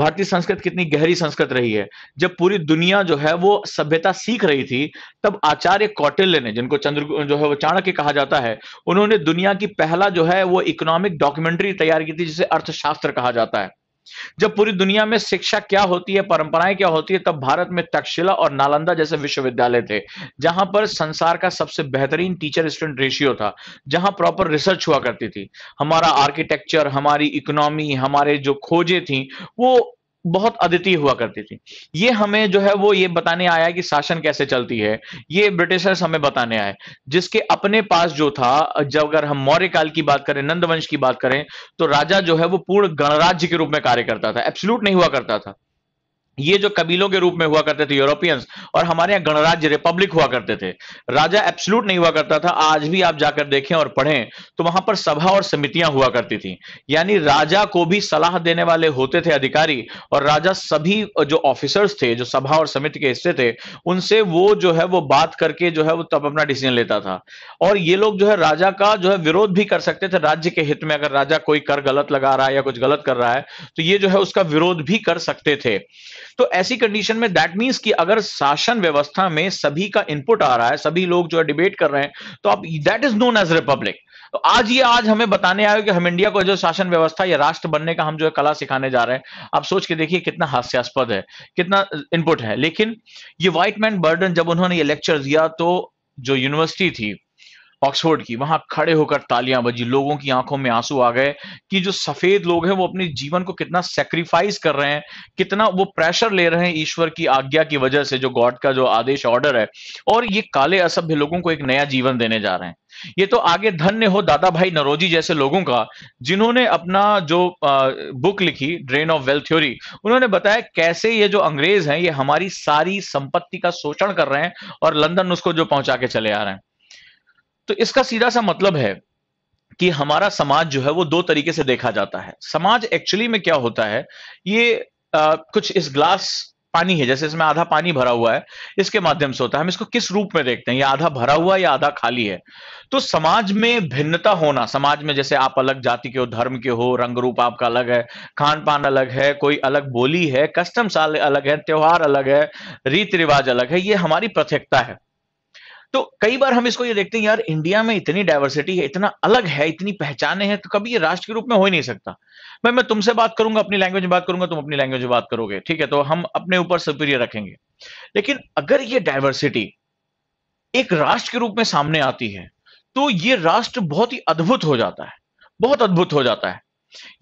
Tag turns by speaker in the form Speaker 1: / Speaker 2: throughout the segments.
Speaker 1: भारतीय संस्कृत कितनी गहरी संस्कृत रही है जब पूरी दुनिया जो है वो सभ्यता सीख रही थी तब आचार्य कौटिल्य ने जिनको चंद्र जो है वो चाणक्य कहा जाता है उन्होंने दुनिया की पहला जो है वो इकोनॉमिक डॉक्यूमेंट्री तैयार की थी जिसे अर्थशास्त्र कहा जाता है जब पूरी दुनिया में शिक्षा क्या होती है परंपराएं क्या होती है तब भारत में तक्षशिला और नालंदा जैसे विश्वविद्यालय थे जहां पर संसार का सबसे बेहतरीन टीचर स्टूडेंट रेशियो था जहां प्रॉपर रिसर्च हुआ करती थी हमारा आर्किटेक्चर हमारी इकोनॉमी हमारे जो खोजें थी वो बहुत अद्वितीय हुआ करती थी ये हमें जो है वो ये बताने आया कि शासन कैसे चलती है ये ब्रिटिशर्स हमें बताने आए जिसके अपने पास जो था जब अगर हम मौर्य काल की बात करें नंदवंश की बात करें तो राजा जो है वो पूर्ण गणराज्य के रूप में कार्य करता था एब्सोल्यूट नहीं हुआ करता था ये जो कबीलों के रूप में हुआ करते थे यूरोपियंस और हमारे यहाँ गणराज्य रिपब्लिक हुआ करते थे राजा एब्सलूट नहीं हुआ करता था आज भी आप जाकर देखें और पढ़ें तो वहां पर सभा और समितियां हुआ करती थी यानी राजा को भी सलाह देने वाले होते थे अधिकारी और राजा सभी जो ऑफिसर्स थे जो सभा और समिति के हिस्से थे उनसे वो जो है वो बात करके जो है वो तब अपना डिसीजन लेता था और ये लोग जो है राजा का जो है विरोध भी कर सकते थे राज्य के हित में अगर राजा कोई कर गलत लगा रहा है या कुछ गलत कर रहा है तो ये जो है उसका विरोध भी कर सकते थे तो ऐसी कंडीशन में दैट मीन्स कि अगर शासन व्यवस्था में सभी का इनपुट आ रहा है सभी लोग जो है डिबेट कर रहे हैं तो आप that is known as republic तो आज ये आज हमें बताने आए कि हम इंडिया को जो शासन व्यवस्था या राष्ट्र बनने का हम जो है कला सिखाने जा रहे हैं आप सोच के देखिए कितना हास्यास्पद है कितना इनपुट है लेकिन ये व्हाइट मैन बर्डन जब उन्होंने ये लेक्चर दिया तो जो यूनिवर्सिटी थी ऑक्सफोर्ड की वहां खड़े होकर तालियां बजी लोगों की आंखों में आंसू आ गए कि जो सफेद लोग हैं वो अपने जीवन को कितना सेक्रीफाइस कर रहे हैं कितना वो प्रेशर ले रहे हैं ईश्वर की आज्ञा की वजह से जो गॉड का जो आदेश ऑर्डर है और ये काले असभ्य लोगों को एक नया जीवन देने जा रहे हैं ये तो आगे धन्य हो दादा भाई नरोजी जैसे लोगों का जिन्होंने अपना जो बुक लिखी ड्रेन ऑफ वेल्थ थ्योरी उन्होंने बताया कैसे ये जो अंग्रेज हैं ये हमारी सारी संपत्ति का शोषण कर रहे हैं और लंदन उसको जो पहुंचा के चले आ रहे हैं तो इसका सीधा सा मतलब है कि हमारा समाज जो है वो दो तरीके से देखा जाता है समाज एक्चुअली में क्या होता है ये आ, कुछ इस ग्लास पानी है जैसे इसमें आधा पानी भरा हुआ है इसके माध्यम से होता है हम इसको किस रूप में देखते हैं ये आधा भरा हुआ या आधा खाली है तो समाज में भिन्नता होना समाज में जैसे आप अलग जाति के हो धर्म के हो रंग रूप आपका अलग है खान पान अलग है कोई अलग बोली है कस्टम साल अलग है त्योहार अलग है रीति रिवाज अलग है ये हमारी प्रत्येकता है तो कई बार हम इसको ये देखते हैं यार इंडिया में इतनी डायवर्सिटी है इतना अलग है इतनी पहचाने हैं तो कभी ये राष्ट्र के रूप में हो ही नहीं सकता भाई मैं, मैं तुमसे बात करूंगा अपनी लैंग्वेज में बात करूंगा तुम अपनी लैंग्वेज में बात करोगे ठीक है तो हम अपने ऊपर सुपीरियर रखेंगे लेकिन अगर ये डायवर्सिटी एक राष्ट्र के रूप में सामने आती है तो ये राष्ट्र बहुत ही अद्भुत हो जाता है बहुत अद्भुत हो जाता है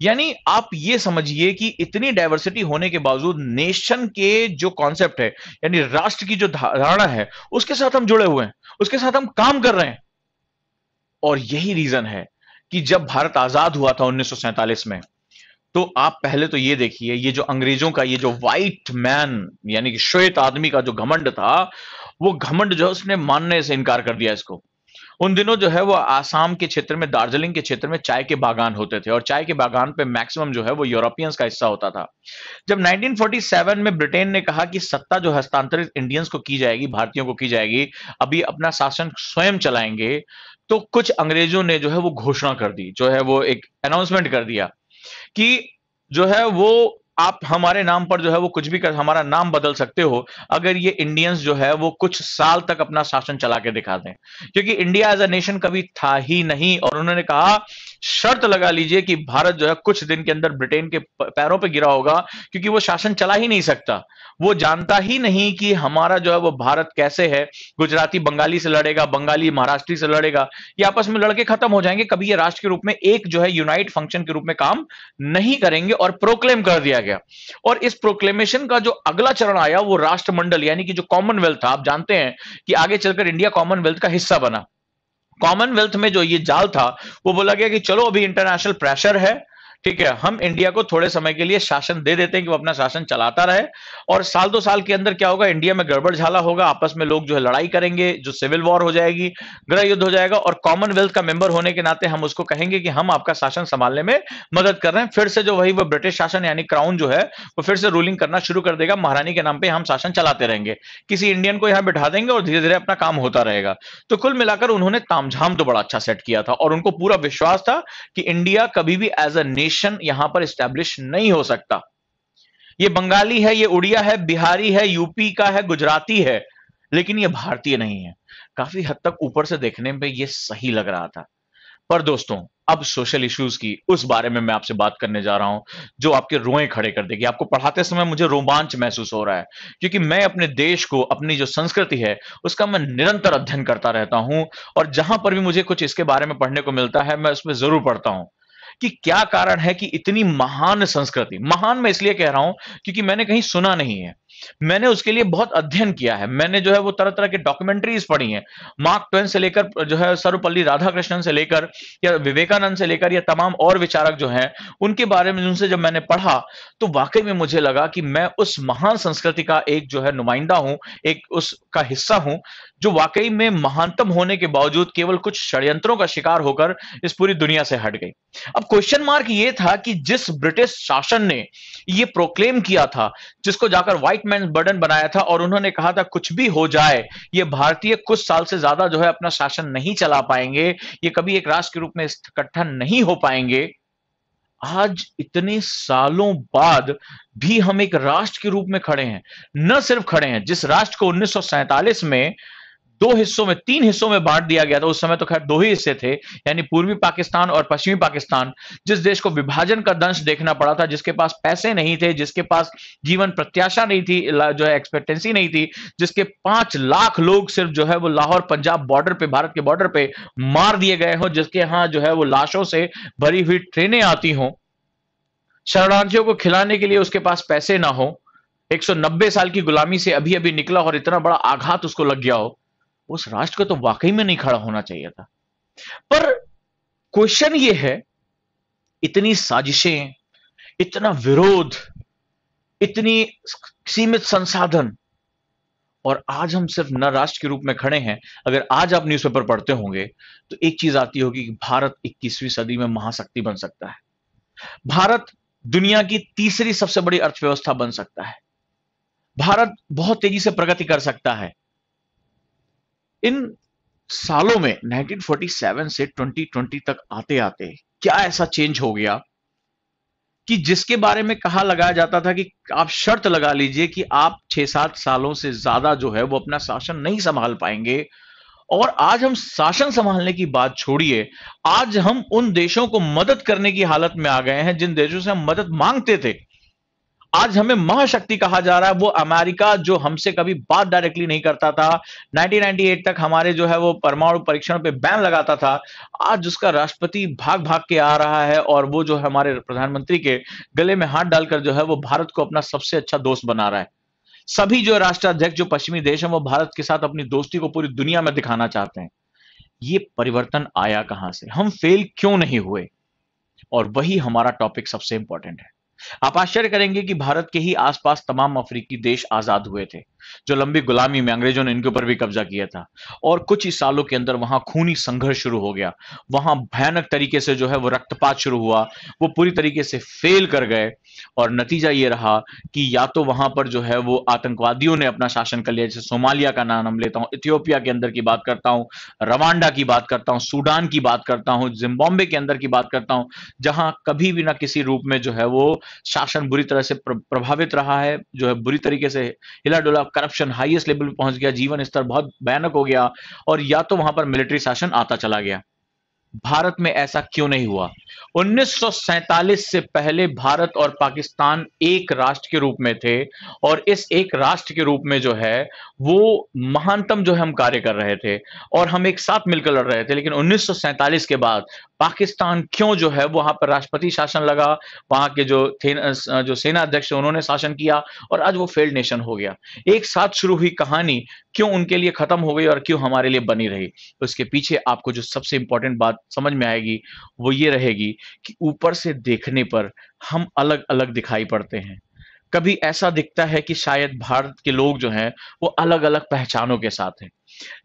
Speaker 1: यानी आप ये समझिए कि इतनी डायवर्सिटी होने के बावजूद नेशन के जो कॉन्सेप्ट है यानी राष्ट्र की जो धारणा है उसके साथ हम जुड़े हुए हैं उसके साथ हम काम कर रहे हैं और यही रीजन है कि जब भारत आजाद हुआ था उन्नीस में तो आप पहले तो ये देखिए ये जो अंग्रेजों का ये जो व्हाइट मैन यानी कि श्वेत आदमी का जो घमंड था वो घमंड जो है उसने मानने से इनकार कर दिया इसको उन दिनों जो है वो आसाम के क्षेत्र में दार्जिलिंग के क्षेत्र में चाय के बागान होते थे और चाय के बागान पे मैक्सिमम जो है वो यूरोपियंस का हिस्सा होता था जब 1947 में ब्रिटेन ने कहा कि सत्ता जो हस्तांतरित इंडियंस को की जाएगी भारतीयों को की जाएगी अभी अपना शासन स्वयं चलाएंगे तो कुछ अंग्रेजों ने जो है वो घोषणा कर दी जो है वो एक अनाउंसमेंट कर दिया कि जो है वो आप हमारे नाम पर जो है वो कुछ भी कर हमारा नाम बदल सकते हो अगर ये इंडियंस जो है वो कुछ साल तक अपना शासन चला के दिखा दें क्योंकि इंडिया एज अ नेशन कभी था ही नहीं और उन्होंने कहा शर्त लगा लीजिए कि भारत जो है कुछ दिन के अंदर ब्रिटेन के पैरों पे गिरा होगा क्योंकि वो शासन चला ही नहीं सकता वो जानता ही नहीं कि हमारा जो है वो भारत कैसे है गुजराती बंगाली से लड़ेगा बंगाली महाराष्ट्री से लड़ेगा ये आपस में लड़के खत्म हो जाएंगे कभी ये राष्ट्र के रूप में एक जो है यूनाइट फंक्शन के रूप में काम नहीं करेंगे और प्रोक्लेम कर दिया गया और इस प्रोक्लेमेशन का जो अगला चरण आया वो राष्ट्रमंडल यानी कि जो कॉमनवेल्थ था आप जानते हैं कि आगे चलकर इंडिया कॉमनवेल्थ का हिस्सा बना कॉमनवेल्थ में जो ये जाल था वो बोला गया कि चलो अभी इंटरनेशनल प्रेशर है ठीक है हम इंडिया को थोड़े समय के लिए शासन दे देते हैं कि वो अपना शासन चलाता रहे और साल दो साल के अंदर क्या होगा इंडिया में गड़बड़ झाला होगा आपस में लोग जो है लड़ाई करेंगे जो सिविल वॉर हो जाएगी गृह युद्ध हो जाएगा और कॉमनवेल्थ का मेंबर होने के नाते हम उसको कहेंगे कि हम आपका शासन संभालने में मदद कर रहे हैं फिर से जो वही वो ब्रिटिश शासन यानी क्राउन जो है वो फिर से रूलिंग करना शुरू कर देगा महारानी के नाम पर हम शासन चलाते रहेंगे किसी इंडियन को यहां बिठा देंगे और धीरे धीरे अपना काम होता रहेगा तो कुल मिलाकर उन्होंने तामझाम तो बड़ा अच्छा सेट किया था और उनको पूरा विश्वास था कि इंडिया कभी भी एज अ नेशन रिलेशन यहां पर स्टैब्लिश नहीं हो सकता ये बंगाली है ये उड़िया है बिहारी है यूपी का है गुजराती है लेकिन ये भारतीय नहीं है काफी हद तक ऊपर से देखने में ये सही लग रहा था पर दोस्तों अब सोशल इश्यूज की उस बारे में मैं आपसे बात करने जा रहा हूं जो आपके रोए खड़े कर देगी आपको पढ़ाते समय मुझे रोमांच महसूस हो रहा है क्योंकि मैं अपने देश को अपनी जो संस्कृति है उसका मैं निरंतर अध्ययन करता रहता हूं और जहां पर भी मुझे कुछ इसके बारे में पढ़ने को मिलता है मैं उसमें जरूर पढ़ता हूं कि क्या कारण है कि इतनी महान संस्कृति महान मैं इसलिए कह रहा हूं क्योंकि मैंने कहीं सुना नहीं है मैंने उसके लिए बहुत अध्ययन किया है मैंने जो है वो तरह तरह के डॉक्यूमेंट्रीज पढ़ी हैं मार्क ट्वेन से लेकर जो है सर्वपल्ली राधाकृष्णन से लेकर या विवेकानंद से लेकर या तमाम और विचारक जो हैं उनके बारे में उनसे जब मैंने पढ़ा तो वाकई में मुझे लगा कि मैं उस महान संस्कृति का एक जो है नुमाइंदा हूं एक उसका हिस्सा हूं जो वाकई में महानतम होने के बावजूद केवल कुछ षड्यंत्रों का शिकार होकर इस पूरी दुनिया से हट गई अब क्वेश्चन मार्क ये था कि जिस ब्रिटिश शासन ने ये प्रोक्लेम किया था जिसको जाकर व्हाइट वाइट मैन बर्डन बनाया था और उन्होंने कहा था कुछ भी हो जाए ये भारतीय कुछ साल से ज्यादा जो है अपना शासन नहीं चला पाएंगे ये कभी एक राष्ट्र के रूप में इकट्ठा नहीं हो पाएंगे आज इतने सालों बाद भी हम एक राष्ट्र के रूप में खड़े हैं न सिर्फ खड़े हैं जिस राष्ट्र को उन्नीस में दो हिस्सों में तीन हिस्सों में बांट दिया गया था उस समय तो खैर दो ही हिस्से थे यानी पूर्वी पाकिस्तान और पश्चिमी पाकिस्तान जिस देश को विभाजन का दंश देखना पड़ा था जिसके पास पैसे नहीं थे जिसके पास जीवन प्रत्याशा नहीं थी जो है एक्सपेक्टेंसी नहीं थी जिसके पांच लाख लोग सिर्फ जो है वो लाहौर पंजाब बॉर्डर पे भारत के बॉर्डर पे मार दिए गए हो जिसके यहां जो है वो लाशों से भरी हुई ट्रेनें आती हों शरणार्थियों को खिलाने के लिए उसके पास पैसे ना हो 190 साल की गुलामी से अभी अभी निकला और इतना बड़ा आघात उसको लग गया हो उस राष्ट्र को तो वाकई में नहीं खड़ा होना चाहिए था पर क्वेश्चन ये है इतनी साजिशें इतना विरोध इतनी सीमित संसाधन और आज हम सिर्फ न राष्ट्र के रूप में खड़े हैं अगर आज आप न्यूज़पेपर पढ़ते होंगे तो एक चीज आती होगी कि भारत 21वीं सदी में महाशक्ति बन सकता है भारत दुनिया की तीसरी सबसे बड़ी अर्थव्यवस्था बन सकता है भारत बहुत तेजी से प्रगति कर सकता है इन सालों में 1947 से 2020 तक आते आते क्या ऐसा चेंज हो गया कि जिसके बारे में कहा लगाया जाता था कि आप शर्त लगा लीजिए कि आप छह सात सालों से ज्यादा जो है वो अपना शासन नहीं संभाल पाएंगे और आज हम शासन संभालने की बात छोड़िए आज हम उन देशों को मदद करने की हालत में आ गए हैं जिन देशों से हम मदद मांगते थे आज हमें महाशक्ति कहा जा रहा है वो अमेरिका जो हमसे कभी बात डायरेक्टली नहीं करता था 1998 तक हमारे जो है वो परमाणु परीक्षण पे बैन लगाता था आज उसका राष्ट्रपति भाग भाग के आ रहा है और वो जो है हमारे प्रधानमंत्री के गले में हाथ डालकर जो है वो भारत को अपना सबसे अच्छा दोस्त बना रहा है सभी जो राष्ट्राध्यक्ष जो पश्चिमी देश है वो भारत के साथ अपनी दोस्ती को पूरी दुनिया में दिखाना चाहते हैं ये परिवर्तन आया कहां से हम फेल क्यों नहीं हुए और वही हमारा टॉपिक सबसे इंपॉर्टेंट है आप आश्चर्य करेंगे कि भारत के ही आसपास तमाम अफ्रीकी देश आजाद हुए थे जो लंबी गुलामी में अंग्रेजों ने इनके ऊपर भी कब्जा किया था और कुछ ही सालों के अंदर वहां खूनी संघर्ष शुरू हो गया वहां भयानक तरीके से जो है वो रक्तपात शुरू हुआ वो पूरी तरीके से फेल कर गए और नतीजा ये रहा कि या तो वहां पर जो है वो आतंकवादियों ने अपना शासन कर लिया जैसे सोमालिया का नाम लेता हूँ इथियोपिया के अंदर की बात करता हूँ रवांडा की बात करता हूँ सूडान की बात करता हूँ जिम्बाब्वे के अंदर की बात करता हूँ जहां कभी भी ना किसी रूप में जो है वो शासन बुरी तरह से प्रभावित रहा है जो है बुरी तरीके से हिला डुला करप्शन हाईएस्ट लेवल पे पहुंच गया जीवन स्तर बहुत भयानक हो गया और या तो वहां पर मिलिट्री शासन आता चला गया भारत में ऐसा क्यों नहीं हुआ 1947 से पहले भारत और पाकिस्तान एक राष्ट्र के रूप में थे और इस एक राष्ट्र के रूप में जो है वो महानतम जो है हम कार्य कर रहे थे और हम एक साथ मिलकर लड़ रहे थे लेकिन 1947 के बाद पाकिस्तान क्यों जो है वहां पर राष्ट्रपति शासन लगा वहां के जो थे जो सेना अध्यक्ष उन्होंने शासन किया और आज वो फेल्ड नेशन हो गया एक साथ शुरू हुई कहानी क्यों उनके लिए खत्म हो गई और क्यों हमारे लिए बनी रही तो पीछे आपको जो सबसे इंपॉर्टेंट बात समझ में आएगी वो ये रहेगी कि ऊपर से देखने पर हम अलग अलग दिखाई पड़ते हैं कभी ऐसा दिखता है कि शायद भारत के लोग जो हैं वो अलग अलग पहचानों के साथ हैं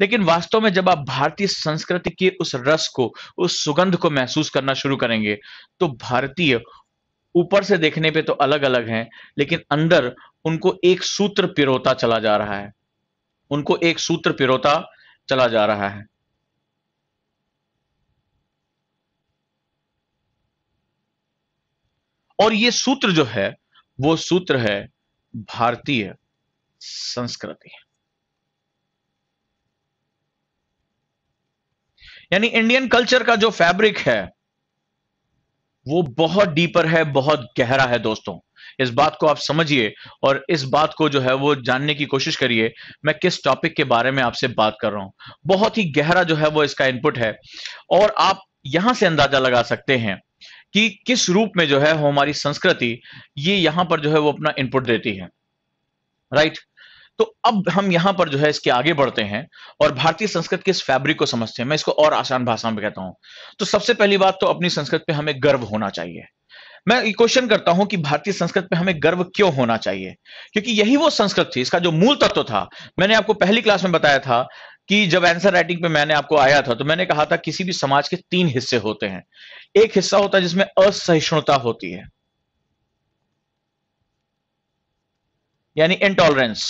Speaker 1: लेकिन वास्तव में जब आप भारतीय संस्कृति के उस रस को उस सुगंध को महसूस करना शुरू करेंगे तो भारतीय ऊपर से देखने पे तो अलग अलग हैं लेकिन अंदर उनको एक सूत्र पिरोता चला जा रहा है उनको एक सूत्र पिरोता चला जा रहा है और ये सूत्र जो है वो सूत्र है भारतीय संस्कृति यानी इंडियन कल्चर का जो फैब्रिक है वो बहुत डीपर है बहुत गहरा है दोस्तों इस बात को आप समझिए और इस बात को जो है वो जानने की कोशिश करिए मैं किस टॉपिक के बारे में आपसे बात कर रहा हूं बहुत ही गहरा जो है वो इसका इनपुट है और आप यहां से अंदाजा लगा सकते हैं कि किस रूप में जो है हमारी संस्कृति ये यहां पर जो है वो अपना इनपुट देती है राइट right? तो अब हम यहां पर जो है इसके आगे बढ़ते हैं और भारतीय संस्कृत के इस फैब्रिक को समझते हैं मैं इसको और आसान भाषा में कहता हूं तो सबसे पहली बात तो अपनी संस्कृत पे हमें गर्व होना चाहिए मैं क्वेश्चन करता हूं कि भारतीय संस्कृत पे हमें गर्व क्यों होना चाहिए क्योंकि यही वो संस्कृत थी इसका जो मूल तत्व था मैंने आपको पहली क्लास में बताया था कि जब आंसर राइटिंग पे मैंने आपको आया था तो मैंने कहा था किसी भी समाज के तीन हिस्से होते हैं एक हिस्सा होता है जिसमें असहिष्णुता होती है यानी इंटॉलरेंस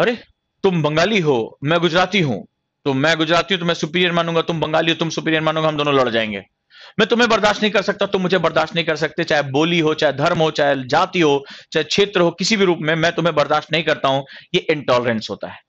Speaker 1: अरे तुम बंगाली हो मैं गुजराती हूं तो मैं गुजराती हूं तो मैं सुपीरियर मानूंगा तुम बंगाली हो तुम सुपीरियर मानूंगा हम दोनों लड़ जाएंगे मैं तुम्हें बर्दाश्त नहीं कर सकता तुम मुझे बर्दाश्त नहीं कर सकते चाहे बोली हो चाहे धर्म हो चाहे जाति हो चाहे क्षेत्र हो किसी भी रूप में मैं तुम्हें बर्दाश्त नहीं करता हूं ये इंटॉलरेंस होता है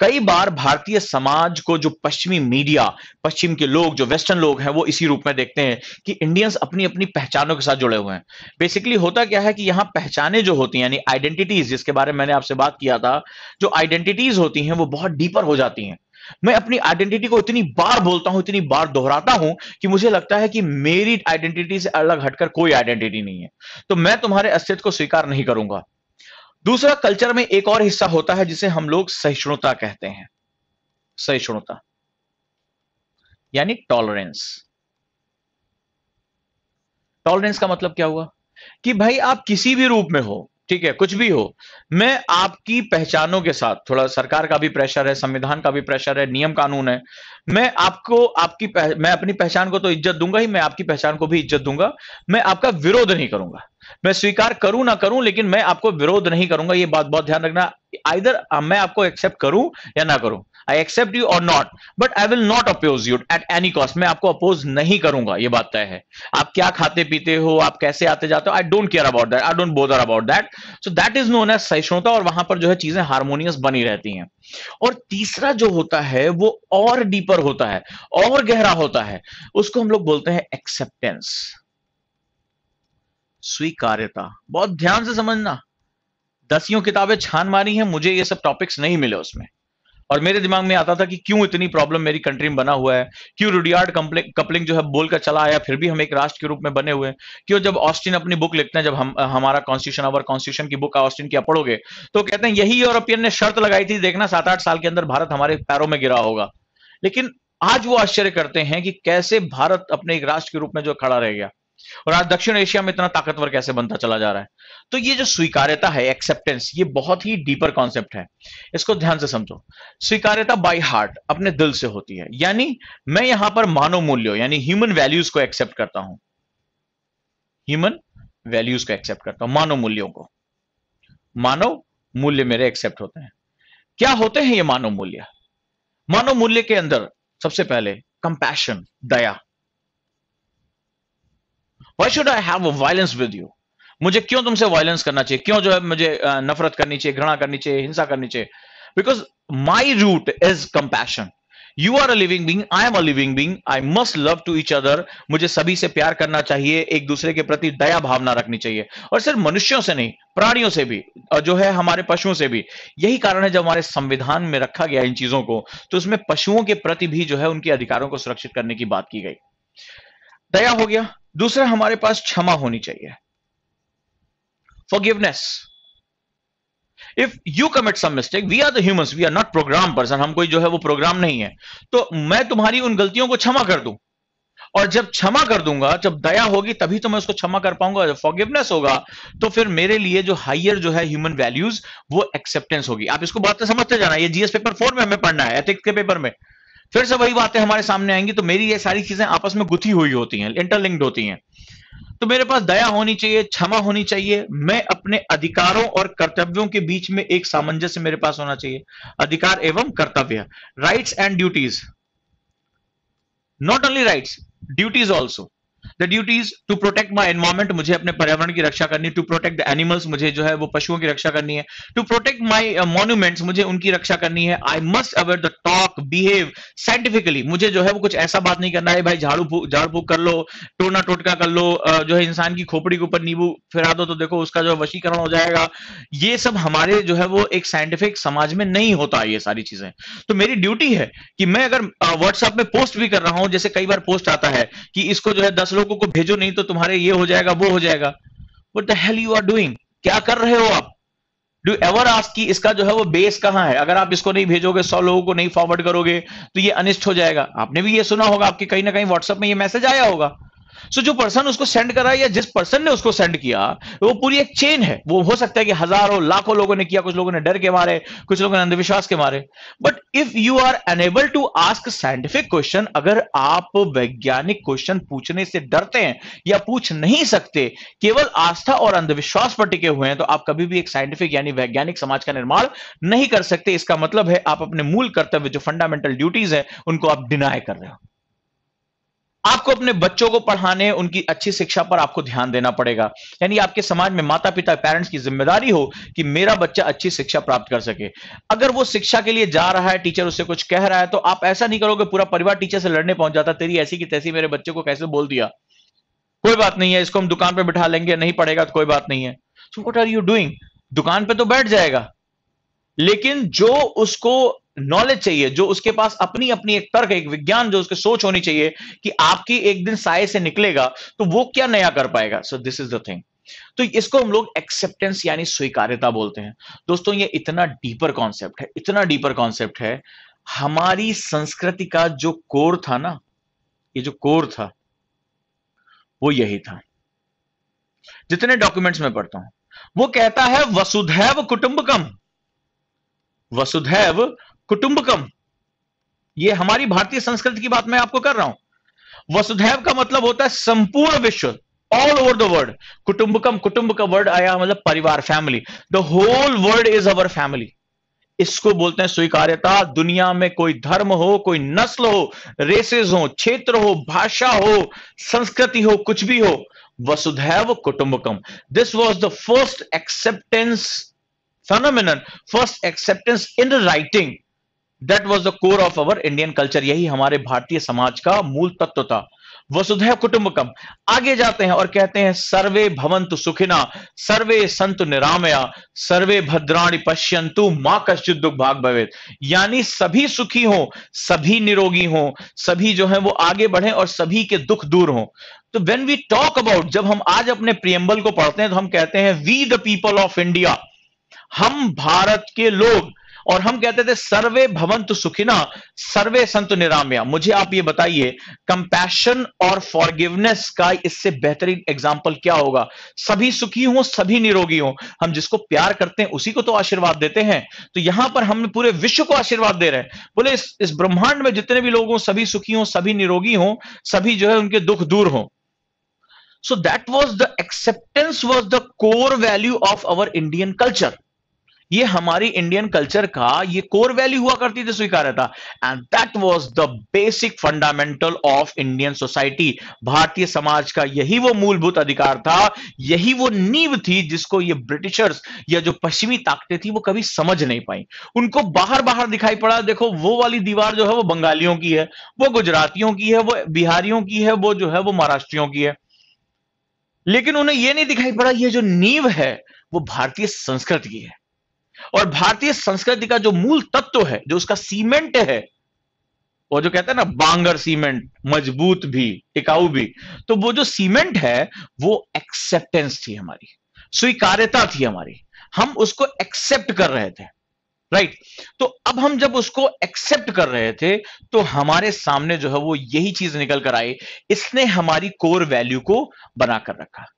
Speaker 1: कई बार भारतीय समाज को जो पश्चिमी मीडिया पश्चिम के लोग जो वेस्टर्न लोग हैं वो इसी रूप में देखते हैं कि इंडियंस अपनी अपनी पहचानों के साथ जुड़े हुए हैं बेसिकली होता क्या है कि यहां पहचाने जो होती हैं यानी आइडेंटिटीज जिसके बारे में मैंने आपसे बात किया था जो आइडेंटिटीज होती हैं वो बहुत डीपर हो जाती हैं मैं अपनी आइडेंटिटी को इतनी बार बोलता हूं इतनी बार दोहराता हूं कि मुझे लगता है कि मेरी आइडेंटिटी से अलग हटकर कोई आइडेंटिटी नहीं है तो मैं तुम्हारे अस्तित्व को स्वीकार नहीं करूंगा दूसरा कल्चर में एक और हिस्सा होता है जिसे हम लोग सहिष्णुता कहते हैं सहिष्णुता यानी टॉलरेंस टॉलरेंस का मतलब क्या हुआ कि भाई आप किसी भी रूप में हो ठीक है कुछ भी हो मैं आपकी पहचानों के साथ थोड़ा सरकार का भी प्रेशर है संविधान का भी प्रेशर है नियम कानून है मैं आपको आपकी पह, मैं अपनी पहचान को तो इज्जत दूंगा ही मैं आपकी पहचान को भी इज्जत दूंगा मैं आपका विरोध नहीं करूंगा मैं स्वीकार करूं ना करूं लेकिन मैं आपको विरोध नहीं करूंगा ये बात बहुत ध्यान रखना आइधर मैं आपको एक्सेप्ट करूं या ना करूं आई एक्सेप्ट यू और not but I will not oppose you at any cost मैं आपको अपोज नहीं करूंगा ये बात तय है आप क्या खाते पीते हो आप कैसे आते जाते हो I don't care about that I don't bother about that so that is known as सहिष्णुता और वहां पर जो है चीजें हारमोनियस बनी रहती हैं और तीसरा जो होता है वो और डीपर होता है और गहरा होता है उसको हम लोग बोलते हैं एक्सेप्टेंस स्वीकार्यता बहुत ध्यान से समझना दसियों किताबें छान मारी हैं मुझे ये सब टॉपिक्स नहीं मिले उसमें और मेरे दिमाग में आता था कि क्यों इतनी प्रॉब्लम मेरी कंट्री में बना हुआ है क्यों रुडियार्ड कपलिंग जो है बोल कर चला आया फिर भी हम एक राष्ट्र के रूप में बने हुए हैं क्यों जब ऑस्टिन अपनी बुक लिखते हैं जब हम हमारा कॉन्स्टिट्यूशन अवर कॉन्स्टिट्यूशन की बुक ऑस्टिन की पढ़ोगे तो कहते हैं यही यूरोपियन ने शर्त लगाई थी देखना सात आठ साल के अंदर भारत हमारे पैरों में गिरा होगा लेकिन आज वो आश्चर्य करते हैं कि कैसे भारत अपने एक राष्ट्र के रूप में जो खड़ा रह गया और आज दक्षिण एशिया में इतना ताकतवर कैसे बनता चला जा रहा है तो ये जो स्वीकार्यता है एक्सेप्टेंस ये बहुत ही डीपर कॉन्सेप्ट है इसको ध्यान से समझो स्वीकार्यता बाय हार्ट अपने दिल से होती है यानी मैं यहां पर मानव मूल्यों यानी ह्यूमन वैल्यूज को एक्सेप्ट करता हूं ह्यूमन वैल्यूज को एक्सेप्ट करता हूं मानव मूल्यों को मानव मूल्य मेरे एक्सेप्ट होते हैं क्या होते हैं ये मानव मूल्य मानव मूल्य के अंदर सबसे पहले कंपैशन दया why should I have violence with you मुझे क्यों तुमसे वायलेंस करना चाहिए क्यों जो है मुझे नफरत करनी चाहिए घृणा करनी चाहिए हिंसा करनी चाहिए because my root is compassion you are a living being I am a living being I must love to each other मुझे सभी से प्यार करना चाहिए एक दूसरे के प्रति दया भावना रखनी चाहिए और सिर्फ मनुष्यों से नहीं प्राणियों से भी और जो है हमारे पशुओं से भी यही कारण है जब हमारे संविधान में रखा गया इन चीजों को तो उसमें पशुओं के प्रति भी जो है उनके अधिकारों को सुरक्षित करने की बात की गई दया हो गया दूसरा हमारे पास क्षमा होनी चाहिए forgiveness if you commit some mistake we are the humans we are not program person हम कोई जो है वो प्रोग्राम नहीं है तो मैं तुम्हारी उन गलतियों को क्षमा कर दूं और जब क्षमा कर दूंगा जब दया होगी तभी तो मैं उसको क्षमा कर पाऊंगा जब फॉरगिवनेस होगा तो फिर मेरे लिए जो हाइयर जो है ह्यूमन वैल्यूज वो एक्सेप्टेंस होगी आप इसको बात समझते जाना ये जीएस पेपर फोर में हमें पढ़ना है एथिक्स के पेपर में फिर से वही बातें हमारे सामने आएंगी तो मेरी ये सारी चीजें आपस में गुथी हुई होती हैं इंटरलिंक्ड होती हैं तो मेरे पास दया होनी चाहिए क्षमा होनी चाहिए मैं अपने अधिकारों और कर्तव्यों के बीच में एक सामंजस्य मेरे पास होना चाहिए अधिकार एवं कर्तव्य rights and duties not only rights duties also the duties to protect my environment मुझे अपने पर्यावरण की रक्षा करनी टू प्रोटेक्ट द एनिमल्स मुझे जो है वो पशुओं की रक्षा करनी है टू प्रोटेक्ट माई मॉन्यूमेंट्स मुझे उनकी रक्षा करनी है I must aware the talk behave scientifically मुझे जो है वो कुछ ऐसा बात नहीं करना है भाई झाड़ू झाड़ फूक कर लो टोना टोटका कर लो uh, जो है इंसान की खोपड़ी के ऊपर नींबू फिरा दो तो देखो उसका जो है वशीकरण हो जाएगा ये सब हमारे जो है वो एक साइंटिफिक समाज में नहीं होता ये सारी चीजें तो मेरी ड्यूटी है कि मैं अगर व्हाट्सएप uh, में पोस्ट भी कर रहा हूं जैसे कई बार पोस्ट आता है कि इसको जो है दस लोगों को भेजो नहीं तो तुम्हारे ये हो जाएगा वो हो जाएगा what hell you are doing क्या कर रहे हो आप डू एवर आस्क की इसका जो है वो बेस कहां है अगर आप इसको नहीं भेजोगे सौ लोगों को नहीं फॉरवर्ड करोगे तो ये अनिष्ट हो जाएगा आपने भी ये सुना होगा आपके कहीं ना कहीं व्हाट्सएप में ये मैसेज आया होगा सो जो पर्सन उसको सेंड करा या जिस पर्सन ने उसको सेंड किया वो पूरी एक चेन है वो हो सकता है कि हजारों लाखों लोगों ने किया कुछ लोगों ने डर के मारे कुछ लोगों ने अंधविश्वास के मारे but if you are unable to ask scientific question अगर आप वैज्ञानिक क्वेश्चन पूछने से डरते हैं या पूछ नहीं सकते केवल आस्था और अंधविश्वास पर टिके हुए हैं तो आप कभी भी एक साइंटिफिक यानी वैज्ञानिक समाज का निर्माण नहीं कर सकते इसका मतलब है आप अपने मूल कर्तव्य जो फंडामेंटल ड्यूटीज है उनको आप डिनाय कर रहे हो आपको अपने बच्चों को पढ़ाने उनकी अच्छी शिक्षा पर आपको ध्यान देना पड़ेगा यानी आपके समाज में माता पिता पेरेंट्स की जिम्मेदारी हो कि मेरा बच्चा अच्छी शिक्षा प्राप्त कर सके अगर वो शिक्षा के लिए जा रहा है टीचर उससे कुछ कह रहा है तो आप ऐसा नहीं करोगे पूरा परिवार टीचर से लड़ने पहुंच जाता तेरी ऐसी की तैसी मेरे बच्चे को कैसे बोल दिया कोई बात नहीं है इसको हम दुकान पर बिठा लेंगे नहीं पड़ेगा तो कोई बात नहीं है so what are you doing दुकान पर तो बैठ जाएगा लेकिन जो उसको नॉलेज चाहिए जो उसके पास अपनी अपनी एक तर्क एक विज्ञान जो उसके सोच होनी चाहिए कि आपकी एक दिन साय से निकलेगा तो वो क्या नया कर पाएगा so this is the thing तो इसको हम लोग एक्सेप्टेंस यानी स्वीकार्यता बोलते हैं दोस्तों ये इतना डीपर कॉन्सेप्ट है इतना डीपर कॉन्सेप्ट है हमारी संस्कृति का जो कोर था ना ये जो कोर था वो यही था जितने डॉक्यूमेंट्स में पढ़ता हूं वो कहता है वसुधैव कुटुंबकम वसुधैव कुटुंबकम ये हमारी भारतीय संस्कृति की बात मैं आपको कर रहा हूं वसुधैव का मतलब होता है संपूर्ण विश्व ऑल ओवर द वर्ल्ड कुटुंबकम कुटुंब का वर्ड आया मतलब परिवार family the whole world is our family इसको बोलते हैं स्वीकार्यता दुनिया में कोई धर्म हो कोई नस्ल हो रेसेस हो क्षेत्र हो भाषा हो संस्कृति हो कुछ भी हो वसुधैव कुटुंबकम this was the first acceptance first acceptance in in writing that was the core of our Indian culture यही हमारे भारतीय समाज का मूल तत्व था वसुधैव कुटुंबकम आगे जाते हैं और कहते हैं सर्वे भवंतु सुखिना सर्वे संत निरामया सर्वे भद्राणी पश्यंतु मां कश्चित दुख भाग भवे यानी सभी सुखी हो सभी निरोगी हों सभी जो है वो आगे बढ़े और सभी के दुख दूर हो तो वेन वी टॉक अबाउट जब हम आज अपने प्रियम्बल को पढ़ते हैं तो हम कहते हैं we the people of India हम भारत के लोग और हम कहते थे सर्वे भवंत सुखिना सर्वे संत निरामया मुझे आप ये बताइए कंपैशन और फॉरगिवनेस का इससे बेहतरीन एग्जाम्पल क्या होगा सभी सुखी हो सभी निरोगी हो हम जिसको प्यार करते हैं उसी को तो आशीर्वाद देते हैं तो यहां पर हम पूरे विश्व को आशीर्वाद दे रहे हैं बोले इस, इस ब्रह्मांड में जितने भी लोग हों सभी सुखी हों सभी निरोगी हों सभी जो है उनके दुख दूर हों so that was the acceptance was the core value of our indian culture ये हमारी इंडियन कल्चर का ये कोर वैल्यू हुआ करती थी था and that was the basic fundamental of Indian society भारतीय समाज का यही वो मूलभूत अधिकार था यही वो नींव थी जिसको ये ब्रिटिशर्स या जो पश्चिमी ताकतें थी वो कभी समझ नहीं पाई उनको बाहर बाहर दिखाई पड़ा देखो वो वाली दीवार जो है वो बंगालियों की है वो गुजरातियों की है वो बिहारियों की है वो जो है वो महाराष्ट्रियों की है लेकिन उन्हें यह नहीं दिखाई पड़ा ये जो नींव है वो भारतीय संस्कृति की है और भारतीय संस्कृति का जो मूल तत्व है जो उसका सीमेंट है वो जो कहते हैं ना बांगर सीमेंट मजबूत भी टिकाऊ भी तो वो जो सीमेंट है वो एक्सेप्टेंस थी हमारी स्वीकार्यता थी हमारी हम उसको एक्सेप्ट कर रहे थे राइट right. तो अब हम जब उसको एक्सेप्ट कर रहे थे तो हमारे सामने जो है वो यही चीज निकल कर आई इसने हमारी कोर वैल्यू को बनाकर रखा